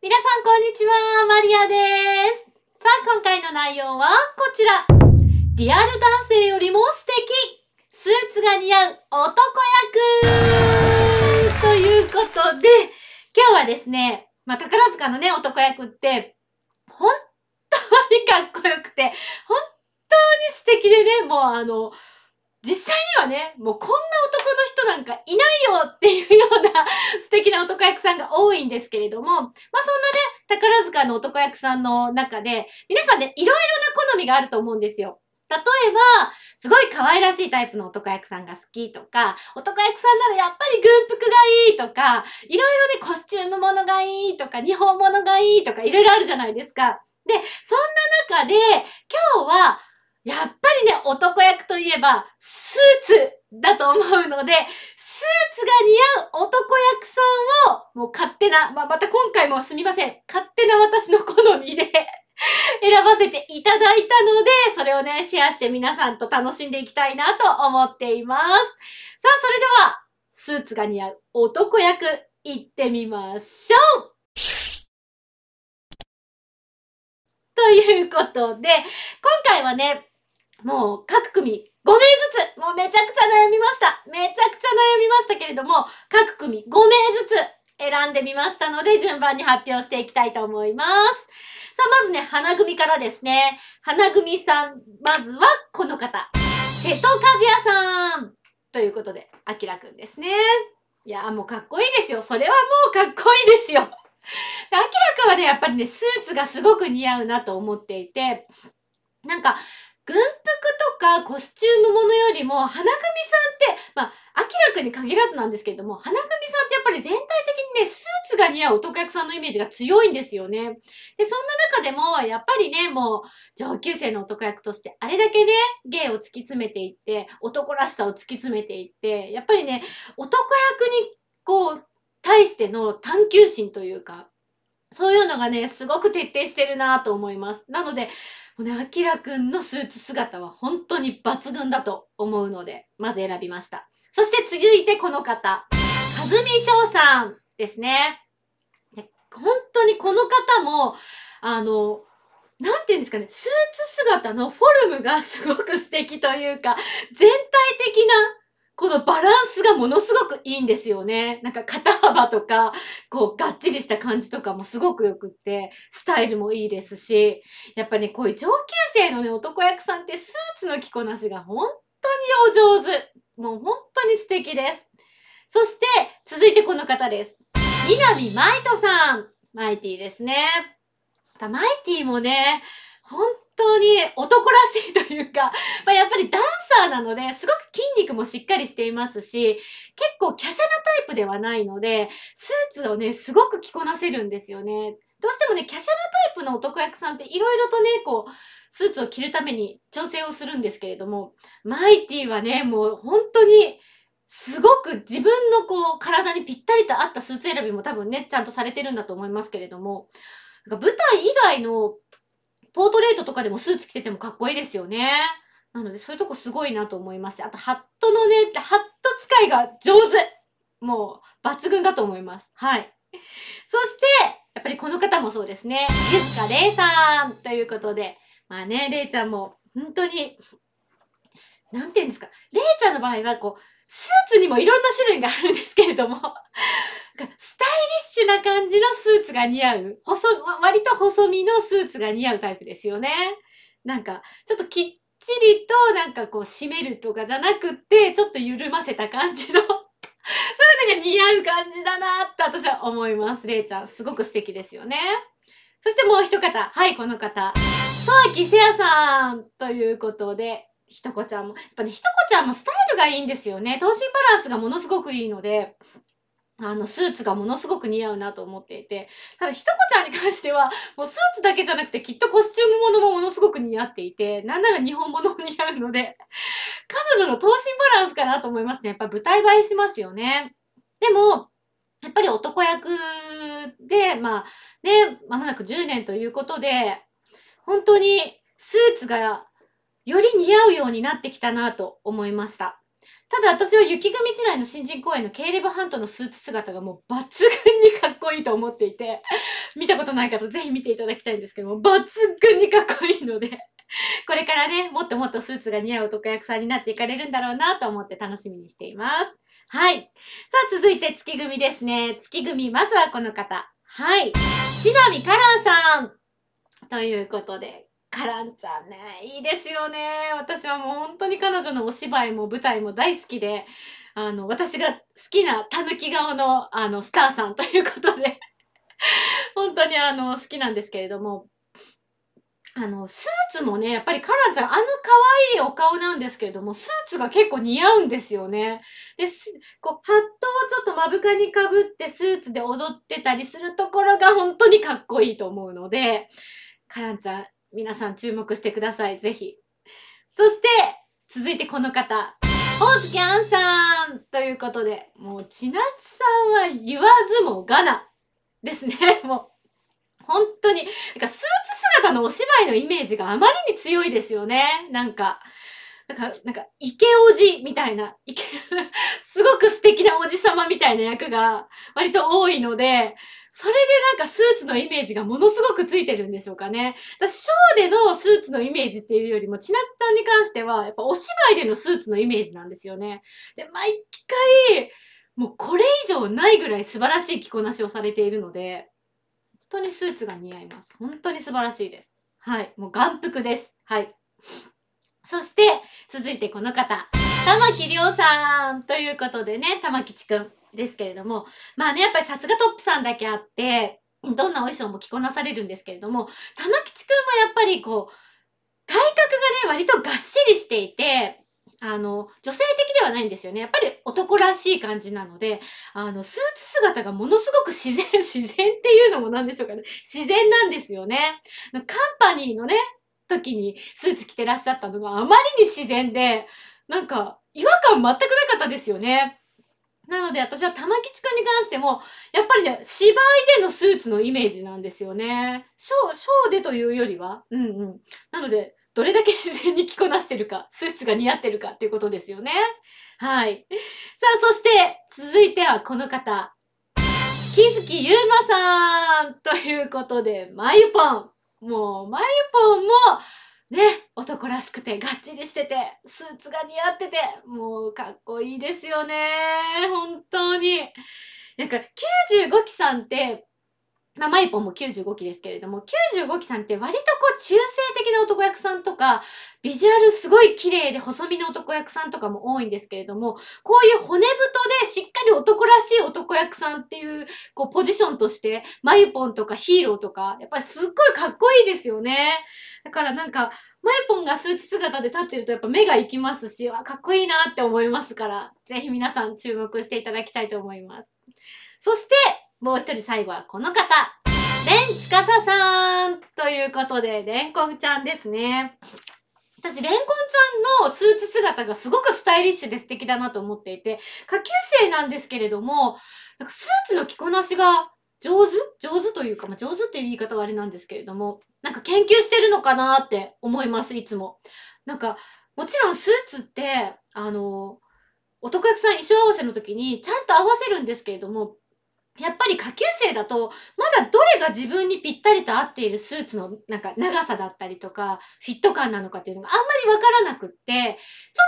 皆さんこんにちは、マリアです。さあ、今回の内容はこちら。リアル男性よりも素敵スーツが似合う男役ということで、今日はですね、まあ、宝塚のね、男役って、本当にかっこよくて、本当に素敵でね、もうあの、実際にはね、もうこんな男の人なんかいないよっていうような 素敵な男役さんが多いんですけれども、まあそんなね、宝塚の男役さんの中で、皆さんね、いろいろな好みがあると思うんですよ。例えば、すごい可愛らしいタイプの男役さんが好きとか、男役さんならやっぱり軍服がいいとか、いろいろね、コスチュームものがいいとか、日本ものがいいとか、いろいろあるじゃないですか。で、そんな中で、今日はやっぱりね、男役といえば、スーツだと思うので、スーツが似合う男役さんを、もう勝手な、まあ、また今回もすみません。勝手な私の好みで 選ばせていただいたので、それをね、シェアして皆さんと楽しんでいきたいなと思っています。さあ、それでは、スーツが似合う男役、行ってみましょうということで、今回はね、もう各組5名ずつ、もうめちゃくちゃ悩みました。めちゃくちゃ悩みましたけれども、各組5名ずつ選んでみましたので、順番に発表していきたいと思います。さあ、まずね、花組からですね。花組さん、まずはこの方。瀬戸和也さん。ということで、あきらくんですね。いやもうかっこいいですよ。それはもうかっこいいですよ。あきらくんはね、やっぱりね、スーツがすごく似合うなと思っていて、なんか、軍服とかコスチュームものよりも、花組さんって、まあ、明らかに限らずなんですけれども、花組さんってやっぱり全体的にね、スーツが似合う男役さんのイメージが強いんですよね。で、そんな中でも、やっぱりね、もう、上級生の男役として、あれだけね、芸を突き詰めていって、男らしさを突き詰めていって、やっぱりね、男役に、こう、対しての探求心というか、そういうのがね、すごく徹底してるなと思います。なので、もうね、あきらくんのスーツ姿は本当に抜群だと思うので、まず選びました。そして続いてこの方、かずみしょうさんですね。で本当にこの方も、あの、なんて言うんですかね、スーツ姿のフォルムがすごく素敵というか、全体的なこのバランスがものすごくいいんですよね。なんか肩幅とか、こう、がっちりした感じとかもすごくよくって、スタイルもいいですし、やっぱね、こういう上級生のね、男役さんってスーツの着こなしが本当にお上手。もう本当に素敵です。そして、続いてこの方です。南舞人さん。マイティですね。マイティもね、本当に男らしいというか、まあ、やっぱりダンサーなので、すごく筋肉もしっかりしていますし、結構華奢なタイプではないので、スーツをね、すごく着こなせるんですよね。どうしてもね、華奢なタイプの男役さんって色々とね、こう、スーツを着るために調整をするんですけれども、マイティはね、もう本当に、すごく自分のこう体にぴったりと合ったスーツ選びも多分ね、ちゃんとされてるんだと思いますけれども、なんか舞台以外のポートレートとかでもスーツ着ててもかっこいいですよね。なので、そういうとこすごいなと思います。あと、ハットのね、ハット使いが上手もう、抜群だと思います。はい。そして、やっぱりこの方もそうですね。ゆっかれいさんということで、まあね、れいちゃんも、本当に、なんて言うんですか、れいちゃんの場合は、こう、スーツにもいろんな種類があるんですけれども スタイリッシュな感じのスーツが似合う。細、割と細身のスーツが似合うタイプですよね。なんか、ちょっときっちりとなんかこう締めるとかじゃなくて、ちょっと緩ませた感じの そういうのが似合う感じだなって私は思います。れいちゃん、すごく素敵ですよね。そしてもう一方。はい、この方。ト木キセさんということで、ひとこちゃんもやっぱねひとこちゃんもスタイルがいいんですよね等身バランスがものすごくいいのであの、スーツがものすごく似合うなと思っていて、ただ、ひとこちゃんに関しては、もうスーツだけじゃなくて、きっとコスチュームものもものすごく似合っていて、なんなら日本物も似合うので、彼女の等身バランスかなと思いますね。やっぱ舞台映えしますよね。でも、やっぱり男役で、まあ、ね、まもなく10年ということで、本当にスーツがより似合うようになってきたなと思いました。ただ私は雪組時代の新人公演のケイレブ・ハントのスーツ姿がもう抜群にかっこいいと思っていて、見たことない方ぜひ見ていただきたいんですけども、抜群にかっこいいので これからね、もっともっとスーツが似合う男役さんになっていかれるんだろうなと思って楽しみにしています。はい。さあ続いて月組ですね。月組、まずはこの方。はい。しなみンさん。ということで、カランちゃんねいいですよね私はもう本当に彼女のお芝居も舞台も大好きであの私が好きなたぬき顔のあのスターさんということで 本当にあの好きなんですけれどもあのスーツもねやっぱりカランちゃんあの可愛いお顔なんですけれどもスーツが結構似合うんですよね。でこうハットをちょっと目深にかぶってスーツで踊ってたりするところが本当にかっこいいと思うのでカランちゃん皆さん注目してください。ぜひ。そして、続いてこの方。大月杏さんということで、もう、千夏さんは言わずもがなですね。もう、本当に、なんかスーツ姿のお芝居のイメージがあまりに強いですよね。なんか、なんか、なんか、イケおじみたいな、イケ、すごく素敵なおじ様みたいな役が割と多いので、それでなんかスーツのイメージがものすごくついてるんでしょうかね。私、ショーでのスーツのイメージっていうよりも、ちなっちゃんに関しては、やっぱお芝居でのスーツのイメージなんですよね。で、毎回、もうこれ以上ないぐらい素晴らしい着こなしをされているので、本当にスーツが似合います。本当に素晴らしいです。はい。もう眼福です。はい。そして、続いてこの方。玉木亮さんということでね、玉吉くんですけれども、まあね、やっぱりさすがトップさんだけあって、どんなお衣装も着こなされるんですけれども、玉吉くんはやっぱりこう、体格がね、割とがっしりしていて、あの、女性的ではないんですよね。やっぱり男らしい感じなので、あの、スーツ姿がものすごく自然、自然っていうのも何でしょうかね。自然なんですよね。カンパニーのね、時にスーツ着てらっしゃったのがあまりに自然で、なんか、違和感全くなかったですよね。なので私は玉吉くんに関しても、やっぱりね、芝居でのスーツのイメージなんですよね。ショー、ショーでというよりは、うんうん。なので、どれだけ自然に着こなしてるか、スーツが似合ってるかっていうことですよね。はい。さあ、そして、続いてはこの方。木月ゆうまさんということで、まゆぽん。もう、まゆぽんも、ね、男らしくてがっちりしてて、スーツが似合ってて、もうかっこいいですよね。本当に。なんか95期さんってまあ、マイポンも95期ですけれども、95期さんって割とこう中性的な男役さんとか、ビジュアルすごい綺麗で細身の男役さんとかも多いんですけれども、こういう骨太でしっかり男らしい男役さんっていう、こうポジションとして、マイポンとかヒーローとか、やっぱりすっごいかっこいいですよね。だからなんか、マイポンがスーツ姿で立ってるとやっぱ目が行きますし、わ、かっこいいなって思いますから、ぜひ皆さん注目していただきたいと思います。そして、もう一人最後はこの方レンつかささんということで、レンコフちゃんですね。私、レンコンちゃんのスーツ姿がすごくスタイリッシュで素敵だなと思っていて、下級生なんですけれども、なんかスーツの着こなしが上手上手というか、まあ、上手っていう言い方はあれなんですけれども、なんか研究してるのかなって思います、いつも。なんか、もちろんスーツって、あの、男役さん衣装合わせの時にちゃんと合わせるんですけれども、やっぱり下級生だと、まだどれが自分にぴったりと合っているスーツのなんか長さだったりとか、フィット感なのかっていうのがあんまりわからなくって、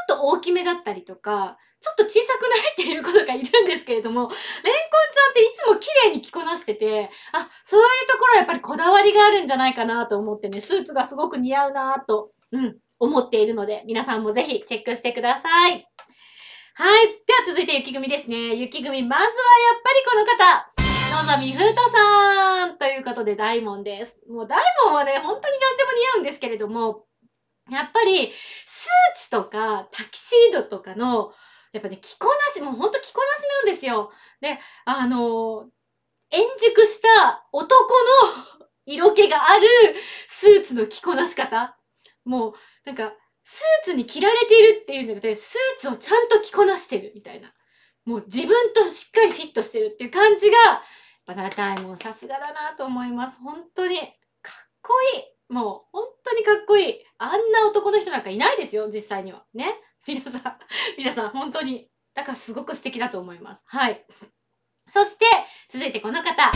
ちょっと大きめだったりとか、ちょっと小さくないっていうことがいるんですけれども、レンコンちゃんっていつも綺麗に着こなしてて、あ、そういうところはやっぱりこだわりがあるんじゃないかなと思ってね、スーツがすごく似合うなと、うん、思っているので、皆さんもぜひチェックしてください。はい。では続いて雪組ですね。雪組、まずはやっぱりこの方。野上風太さんということで、大門です。もう大門はね、本当に何でも似合うんですけれども、やっぱり、スーツとか、タキシードとかの、やっぱね、着こなし、もう本当着こなしなんですよ。で、あのー、円熟した男の 色気があるスーツの着こなし方。もう、なんか、スーツに着られているっていうんで、スーツをちゃんと着こなしてるみたいな。もう自分としっかりフィットしてるっていう感じが、バっタイもさすがだなと思います。本当に。かっこいい。もう本当にかっこいい。あんな男の人なんかいないですよ、実際には。ね。皆さん、皆さん本当に。だからすごく素敵だと思います。はい。そして、続いてこの方、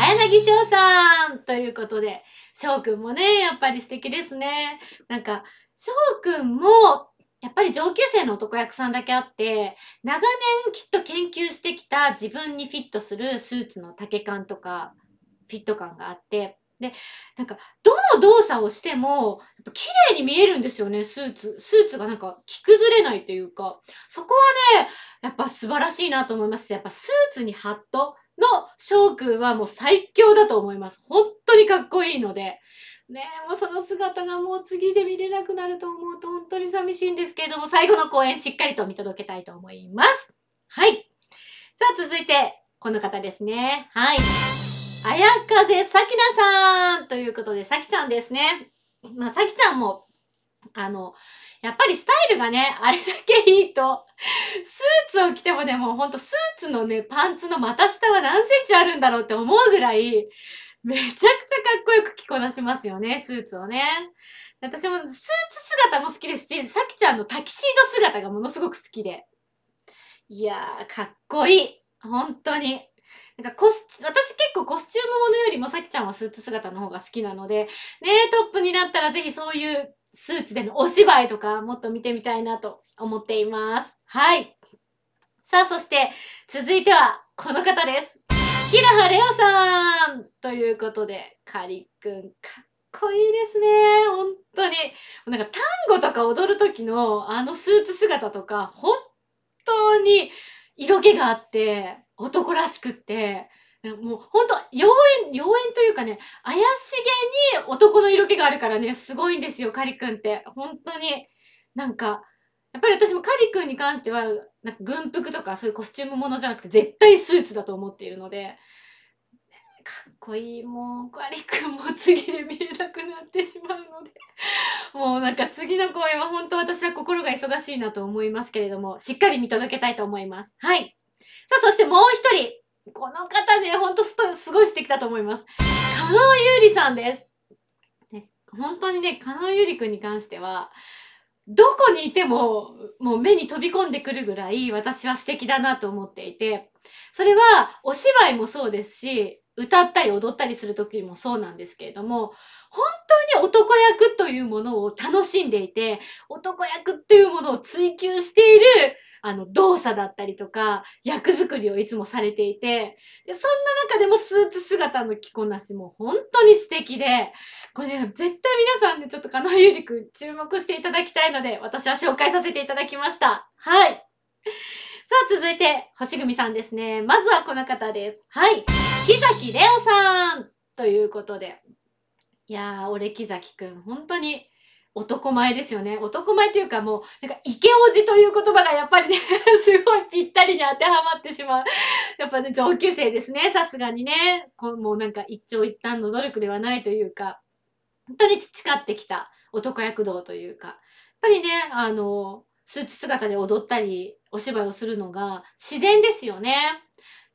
綾柳翔さんということで、翔くんもね、やっぱり素敵ですね。なんか、翔くんも、やっぱり上級生の男役さんだけあって、長年きっと研究してきた自分にフィットするスーツの丈感とか、フィット感があって、で、なんか、どの動作をしても、やっぱ綺麗に見えるんですよね、スーツ。スーツがなんか、着崩れないというか、そこはね、やっぱ素晴らしいなと思いますやっぱスーツにハットの翔くんはもう最強だと思います。本当にかっこいいので。ねもうその姿がもう次で見れなくなると思うと本当に寂しいんですけれども、最後の公演しっかりと見届けたいと思います。はい。さあ、続いて、この方ですね。はい。あやかぜさきなさんということで、さきちゃんですね。まあ、さきちゃんも、あの、やっぱりスタイルがね、あれだけいいと、スーツを着てもね、もうほんとスーツのね、パンツの股下は何センチあるんだろうって思うぐらい、めちゃくちゃかっこよく着こなしますよね、スーツをね。私もスーツ姿も好きですし、さきちゃんのタキシード姿がものすごく好きで。いやー、かっこいい。本当に。なんかコス私結構コスチュームものよりもさきちゃんはスーツ姿の方が好きなので、ねトップになったらぜひそういうスーツでのお芝居とかもっと見てみたいなと思っています。はい。さあ、そして続いてはこの方です。平ハレオさんということで、かりくん、かっこいいですね。本当に。なんか、単語とか踊る時のあのスーツ姿とか、本当に色気があって、男らしくって、もう本当妖艶、妖艶というかね、怪しげに男の色気があるからね、すごいんですよ、かりくんって。本当に。なんか、やっぱり私もカリ君に関してはなんか軍服とかそういうコスチュームものじゃなくて絶対スーツだと思っているのでかっこいいもうカリ君も次で見れなくなってしまうのでもうなんか次の公演は本当私は心が忙しいなと思いますけれどもしっかり見届けたいと思います。はいさあそしてもう一人この方ね、ほんとすすごい素敵だと思います。加納ゆうりさんです。ね、本当にね、加納ゆうりくんに関しては、どこにいても、もう目に飛び込んでくるぐらい私は素敵だなと思っていて、それはお芝居もそうですし、歌ったり踊ったりする時もそうなんですけれども、本当に男役というものを楽しんでいて、男役っていうものを追求しているあの、動作だったりとか、役作りをいつもされていて、でそんな中でもスーツ姿の着こなしも本当に素敵で、これ、ね、絶対皆さんね、ちょっと金井ゆりくん注目していただきたいので、私は紹介させていただきました。はい。さあ、続いて、星組さんですね。まずはこの方です。はい。木崎レオさんということで。いやー、俺木崎くん、本当に男前ですよね男前っていうかもうなんかイケオジという言葉がやっぱりね すごいぴったりに当てはまってしまうやっぱね上級生ですねさすがにねこうもうなんか一長一短の努力ではないというか本当に培ってきた男躍動というかやっぱりねあのスーツ姿で踊ったりお芝居をするのが自然ですよね。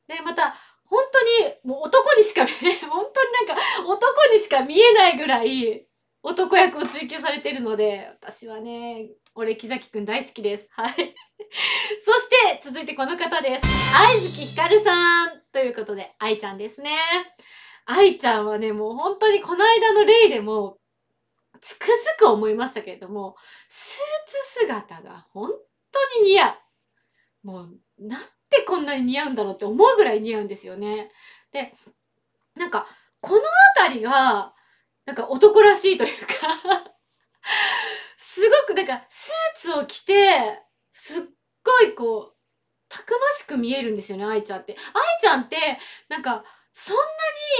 でまた本当にもう男にしか本当になんか男にしか見えないぐらい男役を追求されているので私はね俺木崎くん大好きですはい そして続いてこの方です愛月ひかるさんということで愛ちゃんですね愛ちゃんはねもう本当にこの間のレイでもつくづく思いましたけれどもスーツ姿が本当に似合うもうなんでこんなに似合うんだろうって思うぐらい似合うんですよねでなんかこの辺りがなんか男らしいというかすごくなんかスーツを着て、すっごいこう、たくましく見えるんですよね、愛ちゃんって。愛ちゃんって、なんか、そん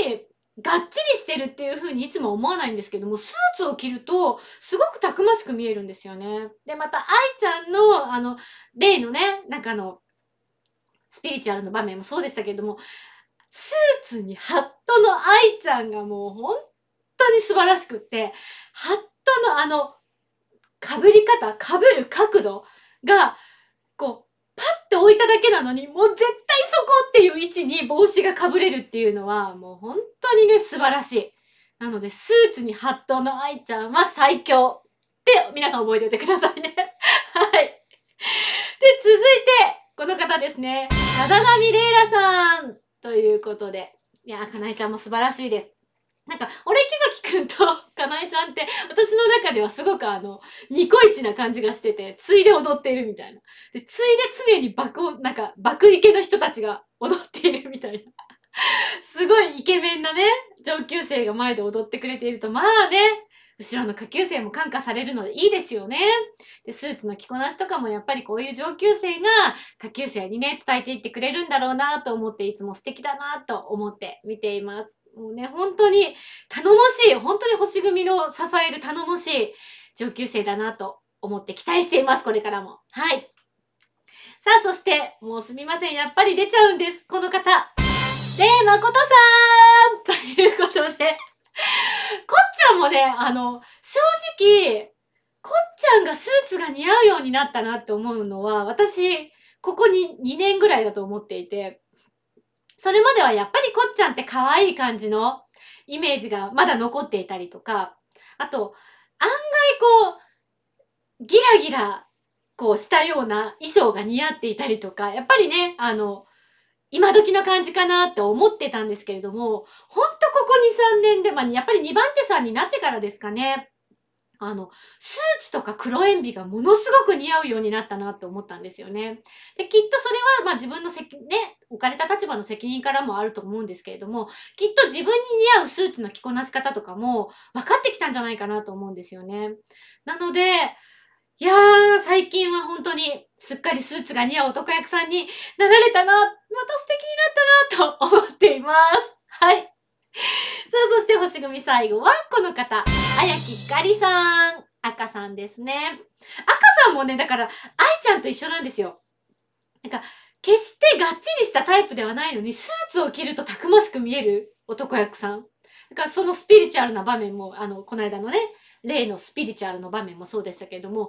なに、がっちりしてるっていう風にいつも思わないんですけども、スーツを着ると、すごくたくましく見えるんですよね。で、また、愛ちゃんの、あの、例のね、なんかあの、スピリチュアルの場面もそうでしたけれども、スーツにハットの愛ちゃんがもう本当に素晴らしくって、ハットのあの、かぶり方、かぶる角度が、こう、パッて置いただけなのに、もう絶対そこっていう位置に帽子がかぶれるっていうのは、もう本当にね、素晴らしい。なので、スーツにハットの愛ちゃんは最強って皆さん覚えておいてくださいね。はい。で、続いて、この方ですね。ただなみれさんということで。いやかなえちゃんも素晴らしいです。なんか、俺刻ん とかなえちゃんって私の中ではすごくあのニコイチな感じがしててついで踊っているみたいなでついで常に爆音なんか爆池の人たちが踊っているみたいなすごいイケメンなね上級生が前で踊ってくれているとまあね後ろの下級生も感化されるのでいいですよね。で、スーツの着こなしとかもやっぱりこういう上級生が下級生にね、伝えていってくれるんだろうなと思って、いつも素敵だなと思って見ています。もうね、本当に頼もしい、本当に星組の支える頼もしい上級生だなと思って期待しています、これからも。はい。さあ、そして、もうすみません、やっぱり出ちゃうんです、この方。で、誠さん ということでこっちゃんもね、あの、正直、こっちゃんがスーツが似合うようになったなって思うのは、私、ここに2年ぐらいだと思っていて、それまではやっぱりこっちゃんって可愛い感じのイメージがまだ残っていたりとか、あと、案外こう、ギラギラこうしたような衣装が似合っていたりとか、やっぱりね、あの、今時の感じかなって思ってたんですけれども、ほんとここ2、3年で、まあ、やっぱり2番手さんになってからですかね、あの、スーツとか黒鉛筆がものすごく似合うようになったなって思ったんですよね。で、きっとそれは、まあ自分の責、ね、置かれた立場の責任からもあると思うんですけれども、きっと自分に似合うスーツの着こなし方とかも分かってきたんじゃないかなと思うんですよね。なので、いやー、最近は本当にすっかりスーツが似合う男役さんになられたな、また素敵になったなと思っています。はい。さあ、そして星組最後はこの方。あやきひかりさん。赤さんですね。赤さんもね、だから、愛ちゃんと一緒なんですよ。なんか、決してがっちりしたタイプではないのに、スーツを着るとたくましく見える男役さん。んかそのスピリチュアルな場面も、あの、この間のね、例のスピリチュアルの場面もそうでしたけれども、わ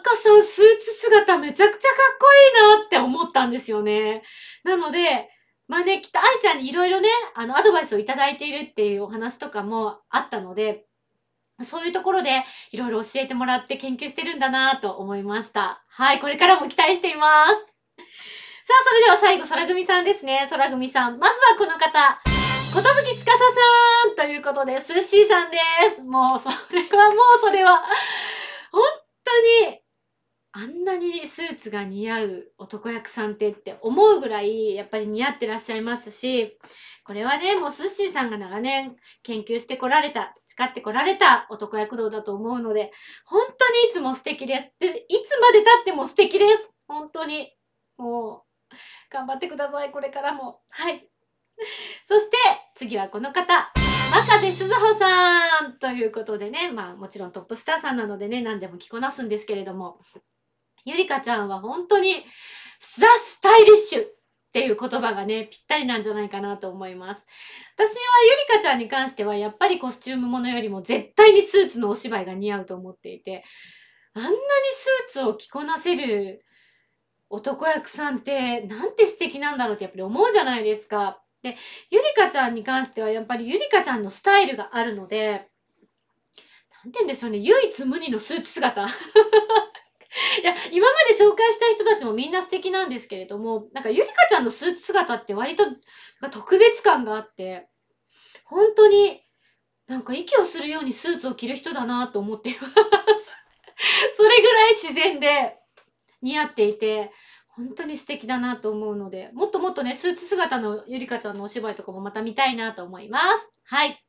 赤さんスーツ姿めちゃくちゃかっこいいなって思ったんですよね。なので、まあね、きっと愛ちゃんにいろいろね、あの、アドバイスをいただいているっていうお話とかもあったので、そういうところでいろいろ教えてもらって研究してるんだなと思いました。はい、これからも期待しています。さあ、それでは最後、空組さんですね。空組さん。まずはこの方。ことぶきつかささんということで、すっしーさんです。もう、それはもう、それは、本当に、あんなにスーツが似合う男役さんってって思うぐらいやっぱり似合ってらっしゃいますし、これはね、もうスッシーさんが長年研究してこられた、培ってこられた男役道だと思うので、本当にいつも素敵です。で、いつまで経っても素敵です。本当に。もう、頑張ってください、これからも。はい。そして、次はこの方。若瀬鈴穂さんということでね、まあもちろんトップスターさんなのでね、何でも着こなすんですけれども、ゆりかちゃんは本当にザ・スタイリッシュっていう言葉がね、ぴったりなんじゃないかなと思います。私はゆりかちゃんに関してはやっぱりコスチュームものよりも絶対にスーツのお芝居が似合うと思っていて、あんなにスーツを着こなせる男役さんってなんて素敵なんだろうってやっぱり思うじゃないですか。で、ゆりかちゃんに関してはやっぱりゆりかちゃんのスタイルがあるので、なんて言うんでしょうね、唯一無二のスーツ姿。いや、今まで紹介した人たちもみんな素敵なんですけれども、なんかゆりかちゃんのスーツ姿って割と特別感があって、本当になんか息をするようにスーツを着る人だなと思っています それぐらい自然で似合っていて、本当に素敵だなと思うので、もっともっとね、スーツ姿のゆりかちゃんのお芝居とかもまた見たいなと思います。はい。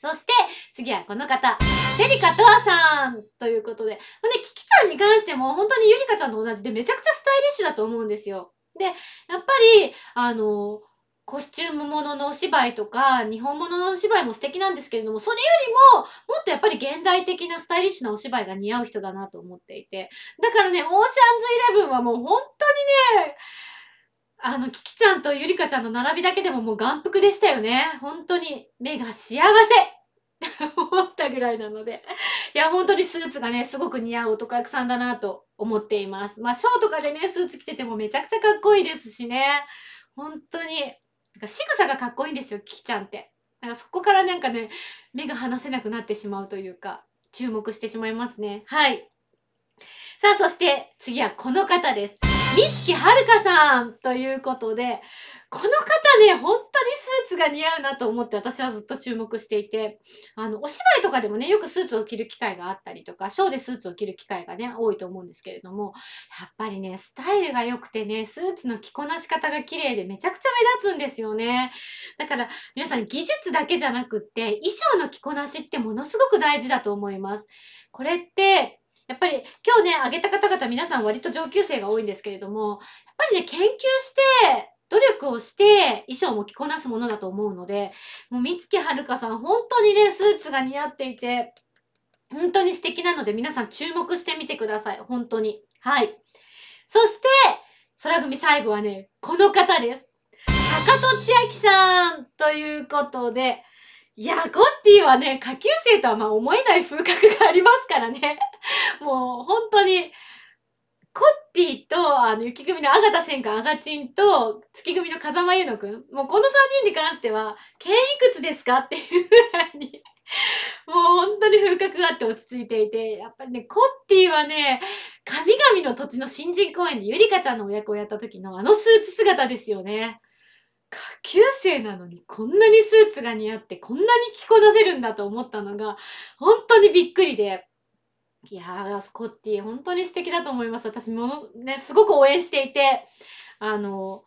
そして、次はこの方、セリカとわさんということで。で、キキちゃんに関しても、本当にゆりかちゃんと同じで、めちゃくちゃスタイリッシュだと思うんですよ。で、やっぱり、あの、コスチュームもののお芝居とか、日本もののお芝居も素敵なんですけれども、それよりも、もっとやっぱり現代的なスタイリッシュなお芝居が似合う人だなと思っていて。だからね、オーシャンズイレブンはもう本当にね、あの、キキちゃんとゆりかちゃんの並びだけでももう眼福でしたよね。本当に目が幸せ 思ったぐらいなので。いや、本当にスーツがね、すごく似合う男役さんだなと思っています。まあ、ショーとかでね、スーツ着ててもめちゃくちゃかっこいいですしね。本当に、なんか仕草がかっこいいんですよ、キキちゃんって。なんかそこからなんかね、目が離せなくなってしまうというか、注目してしまいますね。はい。さあ、そして次はこの方です。美月はるかさんということで、この方ね、本当にスーツが似合うなと思って私はずっと注目していて、あの、お芝居とかでもね、よくスーツを着る機会があったりとか、ショーでスーツを着る機会がね、多いと思うんですけれども、やっぱりね、スタイルが良くてね、スーツの着こなし方が綺麗でめちゃくちゃ目立つんですよね。だから、皆さん技術だけじゃなくって、衣装の着こなしってものすごく大事だと思います。これって、やっぱり今日ね、挙げた方々皆さん割と上級生が多いんですけれども、やっぱりね、研究して、努力をして衣装も着こなすものだと思うので、もう三月はるかさん本当にね、スーツが似合っていて、本当に素敵なので皆さん注目してみてください。本当に。はい。そして、空組最後はね、この方です。高戸千秋さんということで、いや、ゴッティはね、下級生とはまあ思えない風格がありますからね。もう本当に、コッティと、あの、雪組のあがたんか。あがちんと、月組の風間優乃くん。もうこの3人に関しては、剣いくつですかっていうぐらいに もう本当に風格があって落ち着いていて、やっぱりね、コッティはね、神々の土地の新人公演でゆりかちゃんのお役をやった時のあのスーツ姿ですよね。下級生なのにこんなにスーツが似合ってこんなに着こなせるんだと思ったのが本当にびっくりでいやスコッティ本当に素敵だと思います私もの、ね、すごく応援していてあの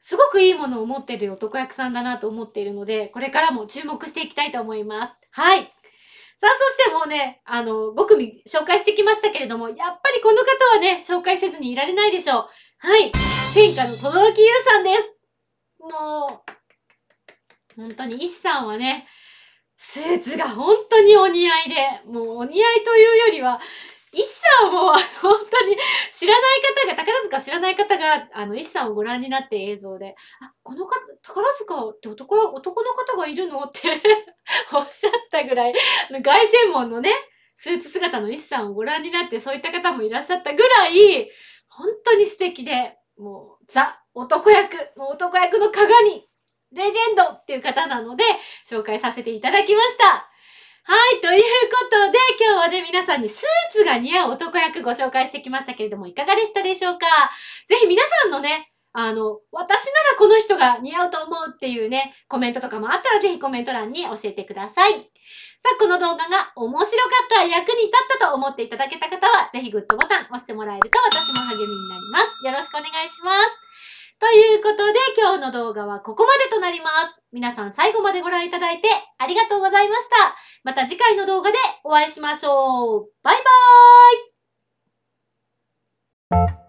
すごくいいものを持ってる男役さんだなと思っているのでこれからも注目していきたいと思いますはいさあそしてもうねあの5組紹介してきましたけれどもやっぱりこの方はね紹介せずにいられないでしょうはい天下の轟優さんですもう本当に石さんはねスーツが本当にお似合いで、もうお似合いというよりは、一さんも本当に知らない方が、宝塚知らない方が、あの、一さんをご覧になって映像で、あ、この方、宝塚って男、男の方がいるのって おっしゃったぐらい、外専門のね、スーツ姿の一さんをご覧になって、そういった方もいらっしゃったぐらい、本当に素敵で、もう、ザ、男役、もう男役の鏡レジェンドっていう方なので、紹介させていただきました。はい、ということで、今日はね、皆さんにスーツが似合う男役ご紹介してきましたけれども、いかがでしたでしょうかぜひ皆さんのね、あの、私ならこの人が似合うと思うっていうね、コメントとかもあったらぜひコメント欄に教えてください。さあ、この動画が面白かった、役に立ったと思っていただけた方は、ぜひグッドボタン押してもらえると私も励みになります。よろしくお願いします。ということで今日の動画はここまでとなります。皆さん最後までご覧いただいてありがとうございました。また次回の動画でお会いしましょう。バイバーイ